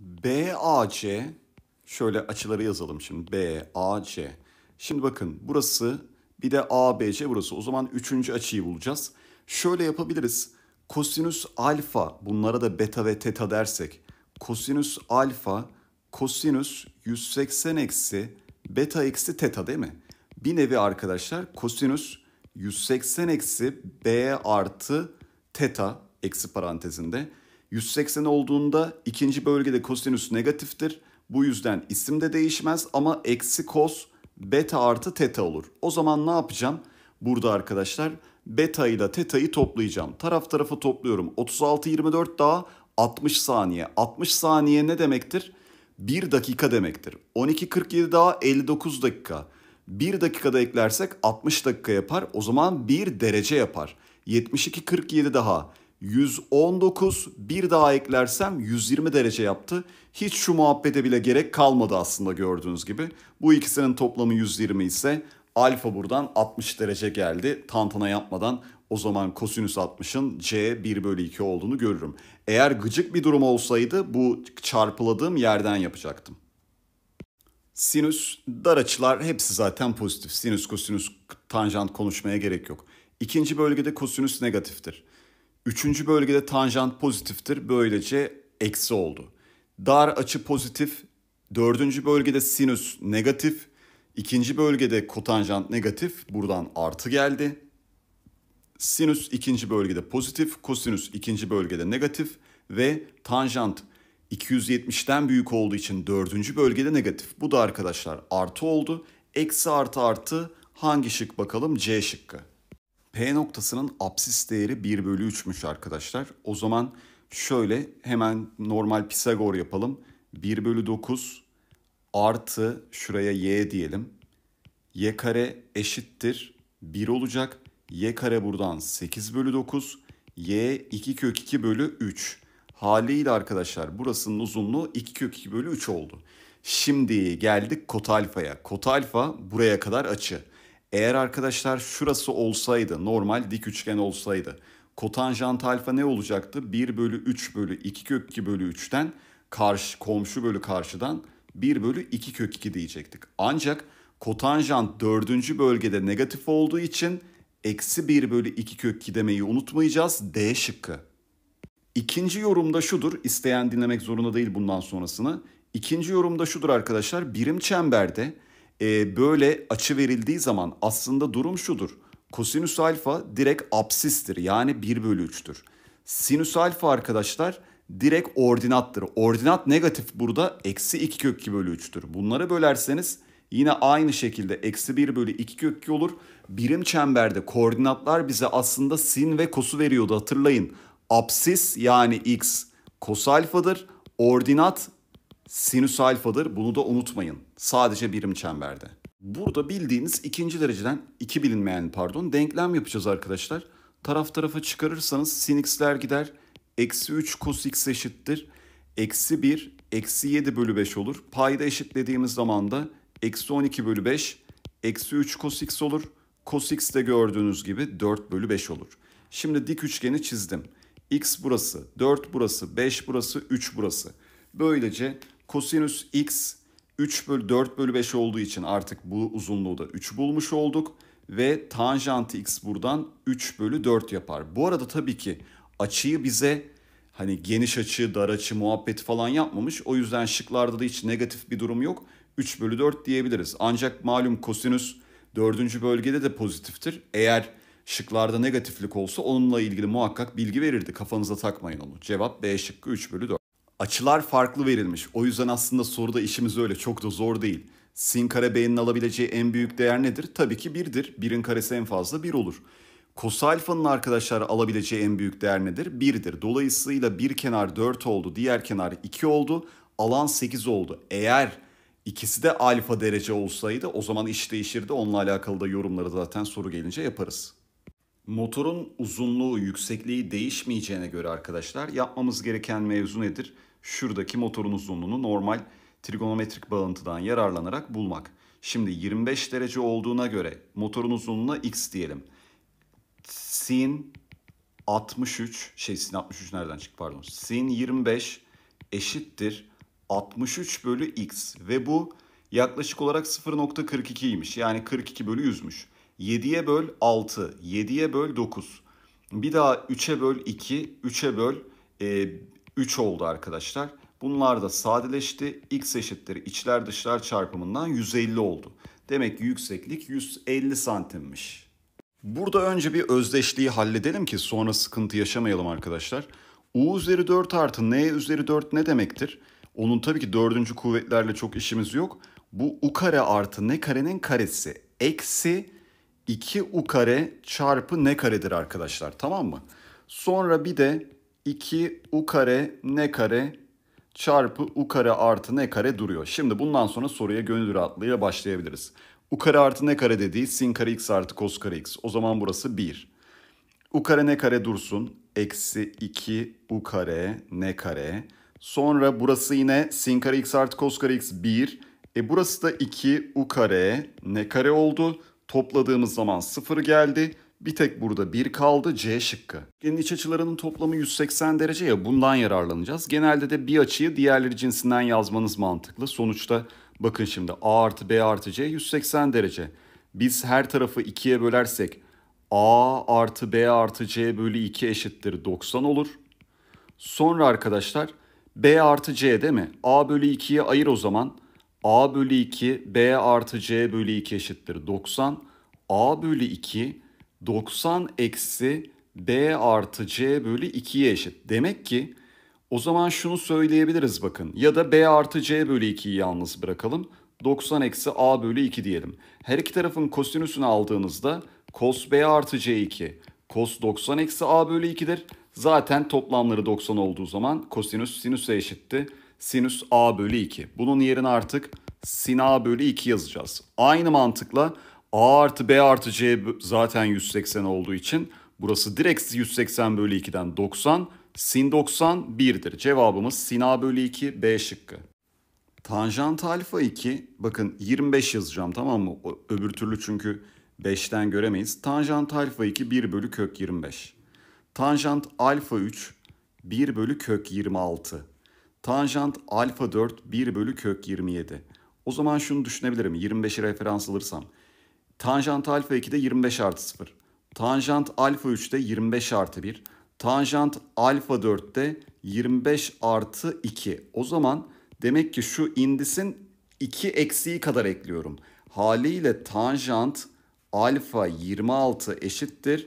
BAC şöyle açıları yazalım şimdi. BAC. Şimdi bakın burası bir de ABC burası. O zaman üçüncü açıyı bulacağız. Şöyle yapabiliriz. Kosinüs alfa bunlara da beta ve teta dersek. Kosinüs alfa kosinüs 180 eksi beta eksi teta değil mi? Bir nevi arkadaşlar kosinüs 180 eksi b artı teta eksi parantezinde 180 olduğunda ikinci bölgede kosinüs negatiftir. Bu yüzden isim de değişmez ama eksi kos beta artı teta olur. O zaman ne yapacağım? Burada arkadaşlar beta ile teta'yı toplayacağım. Taraf tarafa topluyorum. 36 24 daha 60 saniye. 60 saniye ne demektir? 1 dakika demektir. 12 47 daha 59 dakika. 1 dakikada eklersek 60 dakika yapar. O zaman 1 derece yapar. 72 47 daha 119 bir daha eklersem 120 derece yaptı. Hiç şu muhabbete bile gerek kalmadı aslında gördüğünüz gibi. Bu ikisinin toplamı 120 ise alfa buradan 60 derece geldi. Tantana yapmadan o zaman kosinüs 60'ın C 1 bölü 2 olduğunu görürüm. Eğer gıcık bir durum olsaydı bu çarpıladığım yerden yapacaktım. Sinüs, dar açılar hepsi zaten pozitif. Sinüs, kosinüs, tanjant konuşmaya gerek yok. İkinci bölgede kosinüs negatiftir. Üçüncü bölgede tanjant pozitiftir. Böylece eksi oldu. Dar açı pozitif. Dördüncü bölgede sinüs negatif. İkinci bölgede kotanjant negatif. Buradan artı geldi. Sinüs ikinci bölgede pozitif. Kosinüs ikinci bölgede negatif. Ve tanjant 270'ten büyük olduğu için dördüncü bölgede negatif. Bu da arkadaşlar artı oldu. Eksi artı artı hangi şık bakalım? C şıkkı. P noktasının apsis değeri 1 bölü 3'müş arkadaşlar. O zaman şöyle hemen normal Pisagor yapalım. 1 bölü 9 artı şuraya y diyelim. y kare eşittir 1 olacak. y kare buradan 8 bölü 9. y 2 kök 2 bölü 3. Haliyle arkadaşlar burasının uzunluğu 2 kök 2 bölü 3 oldu. Şimdi geldik kota alfa'ya. Kota alfa buraya kadar açı. Eğer arkadaşlar şurası olsaydı normal dik üçgen olsaydı kotanjant alfa ne olacaktı? 1 bölü 3 bölü 2 kök 2 bölü 3'ten karşı komşu bölü karşıdan 1 bölü 2 kök 2 diyecektik. Ancak kotanjant dördüncü bölgede negatif olduğu için eksi 1 bölü 2 kök 2 demeyi unutmayacağız. D şıkkı. İkinci yorumda şudur. İsteyen dinlemek zorunda değil bundan sonrasını. İkinci yorumda şudur arkadaşlar. Birim çemberde e, böyle açı verildiği zaman aslında durum şudur. Kosinüs alfa direkt absistir yani 1 bölü 3'tür. Sinüs alfa arkadaşlar direkt ordinattır. Ordinat negatif burada eksi 2 kök 2 bölü 3'tür. Bunları bölerseniz yine aynı şekilde eksi 1 bölü 2 kök 2 olur. Birim çemberde koordinatlar bize aslında sin ve kosu veriyordu hatırlayın. Apsis yani x kos alfadır. Ordinat sinüs alfadır. Bunu da unutmayın. Sadece birim çemberde. Burada bildiğiniz ikinci dereceden, iki bilinmeyen pardon, denklem yapacağız arkadaşlar. Taraf tarafa çıkarırsanız sin x'ler gider. Eksi 3 cos x eşittir. Eksi 1, eksi 7 bölü 5 olur. Payda eşitlediğimiz zaman da eksi 12 bölü 5, eksi 3 cos x olur. Cos x de gördüğünüz gibi 4 bölü 5 olur. Şimdi dik üçgeni çizdim. X burası, 4 burası, 5 burası, 3 burası. Böylece kosinüs x 3 bölü 4 bölü 5 olduğu için artık bu uzunluğu da 3 bulmuş olduk. Ve tanjant x buradan 3 bölü 4 yapar. Bu arada tabii ki açıyı bize hani geniş açı, dar açı muhabbeti falan yapmamış. O yüzden şıklarda da hiç negatif bir durum yok. 3 bölü 4 diyebiliriz. Ancak malum kosinüs 4. bölgede de pozitiftir. Eğer şıklarda negatiflik olsa onunla ilgili muhakkak bilgi verirdi. Kafanıza takmayın onu. Cevap B şıkkı 3 bölü 4. Açılar farklı verilmiş. O yüzden aslında soruda işimiz öyle çok da zor değil. Sin kare b'nin alabileceği en büyük değer nedir? Tabii ki 1'dir. 1'in karesi en fazla 1 olur. Kos alfanın arkadaşlar alabileceği en büyük değer nedir? 1'dir. Dolayısıyla bir kenar 4 oldu, diğer kenar 2 oldu, alan 8 oldu. Eğer ikisi de alfa derece olsaydı o zaman iş değişirdi. Onunla alakalı da yorumları zaten soru gelince yaparız. Motorun uzunluğu, yüksekliği değişmeyeceğine göre arkadaşlar yapmamız gereken mevzu nedir? şuradaki motorun uzunluğunu normal trigonometrik bağıntıdan yararlanarak bulmak. Şimdi 25 derece olduğuna göre motorun uzunluğuna x diyelim. Sin 63 şey sin 63 nereden çıktı pardon. Sin 25 eşittir 63 bölü x ve bu yaklaşık olarak 0.42'ymiş. Yani 42 bölü 100'müş. 7'ye böl 6, 7'ye böl 9. Bir daha 3'e böl 2, 3'e böl e, 3 oldu arkadaşlar. Bunlar da sadeleşti. X eşittir içler dışlar çarpımından 150 oldu. Demek ki yükseklik 150 santimmiş. Burada önce bir özdeşliği halledelim ki sonra sıkıntı yaşamayalım arkadaşlar. U üzeri 4 artı N üzeri 4 ne demektir? Onun tabii ki dördüncü kuvvetlerle çok işimiz yok. Bu U kare artı N karenin karesi. Eksi 2 U kare çarpı N karedir arkadaşlar tamam mı? Sonra bir de 2 u kare ne kare çarpı u kare artı ne kare duruyor. Şimdi bundan sonra soruya gönül rahatlığıyla başlayabiliriz. U kare artı ne kare dediği sin kare x artı kos kare x. O zaman burası 1. U kare ne kare dursun. Eksi 2 u kare ne kare. Sonra burası yine sin kare x artı kos kare x 1. E burası da 2 u kare ne kare oldu. Topladığımız zaman 0 geldi. Bir tek burada bir kaldı C şıkkı. Genin iç açılarının toplamı 180 derece ya bundan yararlanacağız. Genelde de bir açıyı diğerleri cinsinden yazmanız mantıklı. Sonuçta bakın şimdi A artı B artı C 180 derece. Biz her tarafı ikiye bölersek A artı B artı C bölü 2 eşittir 90 olur. Sonra arkadaşlar B artı C değil mi? A bölü 2'ye ayır o zaman. A bölü 2 B artı C bölü 2 eşittir 90. A bölü 2 90 eksi b artı c bölü 2'ye eşit. Demek ki o zaman şunu söyleyebiliriz bakın. Ya da b artı c bölü 2'yi yalnız bırakalım. 90 eksi a bölü 2 diyelim. Her iki tarafın kosinüsünü aldığınızda cos b artı c 2 cos 90 eksi a bölü 2'dir. Zaten toplamları 90 olduğu zaman kosinüs sinüse eşitti. Sinüs a bölü 2. Bunun yerine artık sin a bölü 2 yazacağız. Aynı mantıkla A artı B artı C zaten 180 olduğu için burası direkt 180 bölü 2'den 90. Sin 90 1'dir. Cevabımız sin A bölü 2 B şıkkı. Tanjant alfa 2 bakın 25 yazacağım tamam mı? Öbür türlü çünkü 5'ten göremeyiz. Tanjant alfa 2 1 bölü kök 25. Tanjant alfa 3 1 bölü kök 26. Tanjant alfa 4 1 bölü kök 27. O zaman şunu düşünebilirim 25'i referans alırsam. Tanjant alfa 2'de 25 artı 0. Tanjant alfa 3'de 25 artı 1. Tanjant alfa 4'te 25 artı 2. O zaman demek ki şu indisin 2 eksiği kadar ekliyorum. Haliyle tanjant alfa 26 eşittir.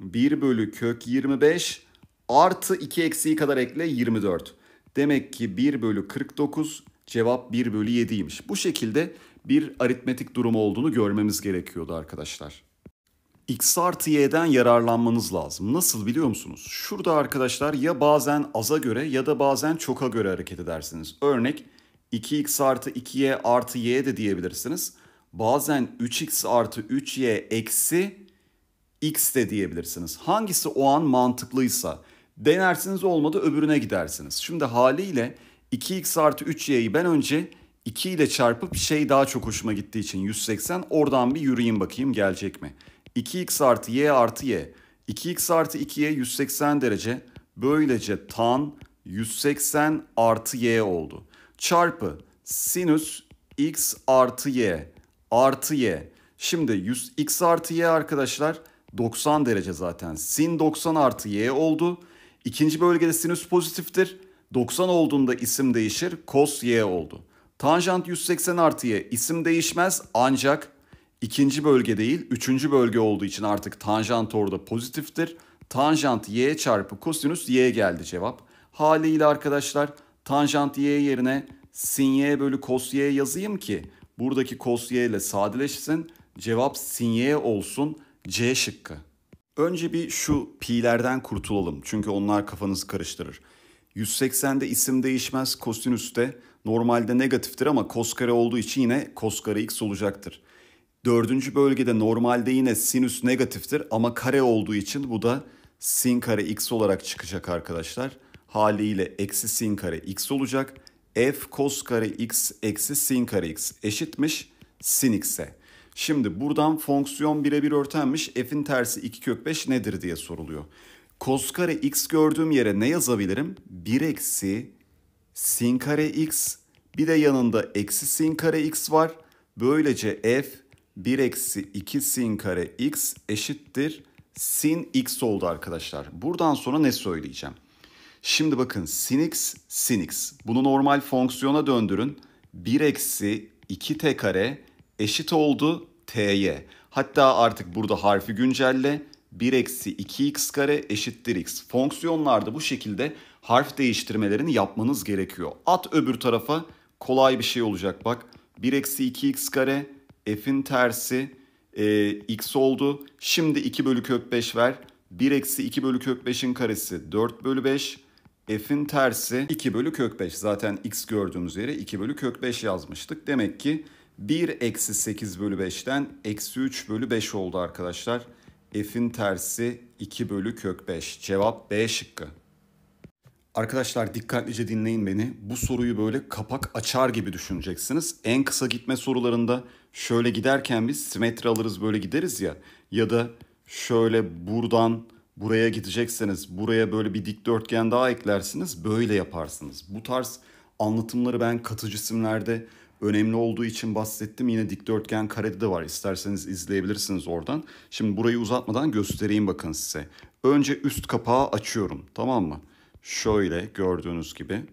1 bölü kök 25 artı 2 eksiği kadar ekle 24. Demek ki 1 bölü 49 cevap 1 bölü 7'ymiş. Bu şekilde bir aritmetik durumu olduğunu görmemiz gerekiyordu arkadaşlar. X artı y'den yararlanmanız lazım. Nasıl biliyor musunuz? Şurada arkadaşlar ya bazen aza göre ya da bazen çoka göre hareket edersiniz. Örnek 2x artı 2y artı y de diyebilirsiniz. Bazen 3x artı 3y eksi x de diyebilirsiniz. Hangisi o an mantıklıysa denersiniz olmadı öbürüne gidersiniz. Şimdi haliyle 2x artı 3y'yi ben önce 2 ile çarpıp şey daha çok hoşuma gittiği için 180 oradan bir yürüyeyim bakayım gelecek mi? 2x artı y artı y. 2x artı 2y 180 derece. Böylece tan 180 artı y oldu. Çarpı sinüs x artı y artı y. Şimdi 100, x artı y arkadaşlar 90 derece zaten. Sin 90 artı y oldu. İkinci bölgede sinüs pozitiftir. 90 olduğunda isim değişir. Kos y oldu. Tanjant 180 artıya isim değişmez ancak ikinci bölge değil üçüncü bölge olduğu için artık tanjant orada pozitiftir. Tanjant y çarpı kosinüs y geldi cevap. Haliyle arkadaşlar tanjant y yerine sin y bölü kos y yazayım ki buradaki kos y ile sadeleşsin. Cevap sin y olsun c şıkkı. Önce bir şu pi'lerden kurtulalım çünkü onlar kafanızı karıştırır. 180'de isim değişmez kosinüste normalde negatiftir ama koskare olduğu için yine koskare x olacaktır. Dördüncü bölgede normalde yine sinüs negatiftir ama kare olduğu için bu da sin kare x olarak çıkacak arkadaşlar. Haliyle eksi sin kare x olacak. f kos kare x eksi sin kare x eşitmiş sin x'e. Şimdi buradan fonksiyon birebir örtenmiş f'in tersi 2 kök 5 nedir diye soruluyor. Kos kare x gördüğüm yere ne yazabilirim? 1 eksi sin kare x bir de yanında eksi sin kare x var. Böylece f 1 eksi 2 sin kare x eşittir sin x oldu arkadaşlar. Buradan sonra ne söyleyeceğim? Şimdi bakın sin x sin x. Bunu normal fonksiyona döndürün. 1 eksi 2 t kare eşit oldu t'ye. Hatta artık burada harfi güncelle. 1 eksi 2x kare eşittir x. Fonksiyonlarda bu şekilde harf değiştirmelerini yapmanız gerekiyor. At öbür tarafa kolay bir şey olacak bak. 1 eksi 2x kare f'in tersi e, x oldu. Şimdi 2 bölü kök 5 ver. 1 eksi 2 bölü kök 5'in karesi 4 bölü 5. F'in tersi 2 bölü kök 5. Zaten x gördüğümüz yere 2 bölü kök 5 yazmıştık. Demek ki 1 eksi 8 bölü 5'ten eksi 3 bölü 5 oldu arkadaşlar f'in tersi 2 bölü kök 5. Cevap B şıkkı. Arkadaşlar dikkatlice dinleyin beni. Bu soruyu böyle kapak açar gibi düşüneceksiniz. En kısa gitme sorularında şöyle giderken biz simetri alırız böyle gideriz ya. Ya da şöyle buradan buraya gidecekseniz buraya böyle bir dikdörtgen daha eklersiniz böyle yaparsınız. Bu tarz anlatımları ben katı cisimlerde önemli olduğu için bahsettim. Yine dikdörtgen karede de var. İsterseniz izleyebilirsiniz oradan. Şimdi burayı uzatmadan göstereyim bakın size. Önce üst kapağı açıyorum tamam mı? Şöyle gördüğünüz gibi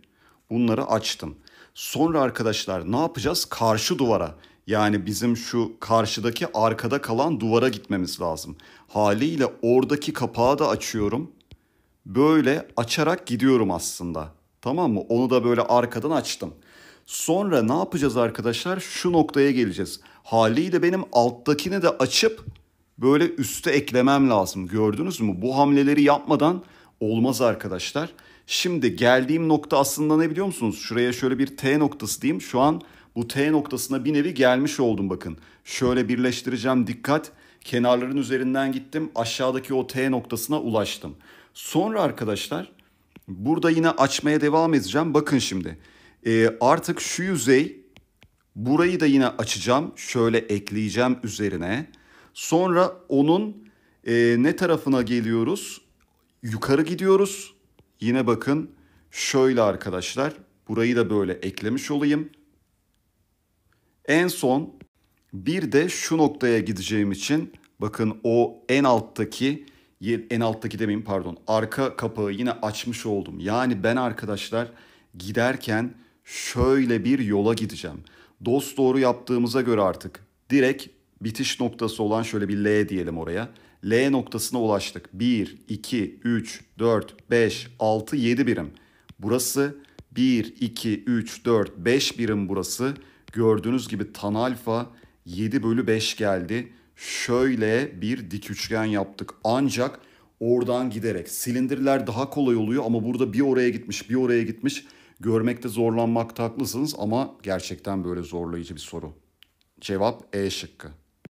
bunları açtım. Sonra arkadaşlar ne yapacağız? Karşı duvara yani bizim şu karşıdaki arkada kalan duvara gitmemiz lazım. Haliyle oradaki kapağı da açıyorum. Böyle açarak gidiyorum aslında. Tamam mı? Onu da böyle arkadan açtım. Sonra ne yapacağız arkadaşlar? Şu noktaya geleceğiz. Haliyle benim alttakini de açıp böyle üste eklemem lazım. Gördünüz mü? Bu hamleleri yapmadan olmaz arkadaşlar. Şimdi geldiğim nokta aslında ne biliyor musunuz? Şuraya şöyle bir T noktası diyeyim. Şu an bu T noktasına bir nevi gelmiş oldum bakın. Şöyle birleştireceğim dikkat. Kenarların üzerinden gittim. Aşağıdaki o T noktasına ulaştım. Sonra arkadaşlar burada yine açmaya devam edeceğim. Bakın şimdi. E, artık şu yüzey burayı da yine açacağım. Şöyle ekleyeceğim üzerine. Sonra onun e, ne tarafına geliyoruz? Yukarı gidiyoruz. Yine bakın şöyle arkadaşlar. Burayı da böyle eklemiş olayım. En son bir de şu noktaya gideceğim için bakın o en alttaki en alttaki demeyeyim pardon arka kapağı yine açmış oldum. Yani ben arkadaşlar giderken şöyle bir yola gideceğim. Dost doğru yaptığımıza göre artık direkt bitiş noktası olan şöyle bir L diyelim oraya. L noktasına ulaştık. 1, 2, 3, 4, 5, 6, 7 birim. Burası 1, 2, 3, 4, 5 birim burası. Gördüğünüz gibi tan alfa 7 bölü 5 geldi. Şöyle bir dik üçgen yaptık. Ancak oradan giderek silindirler daha kolay oluyor ama burada bir oraya gitmiş bir oraya gitmiş. Görmekte zorlanmakta haklısınız ama gerçekten böyle zorlayıcı bir soru. Cevap E şıkkı.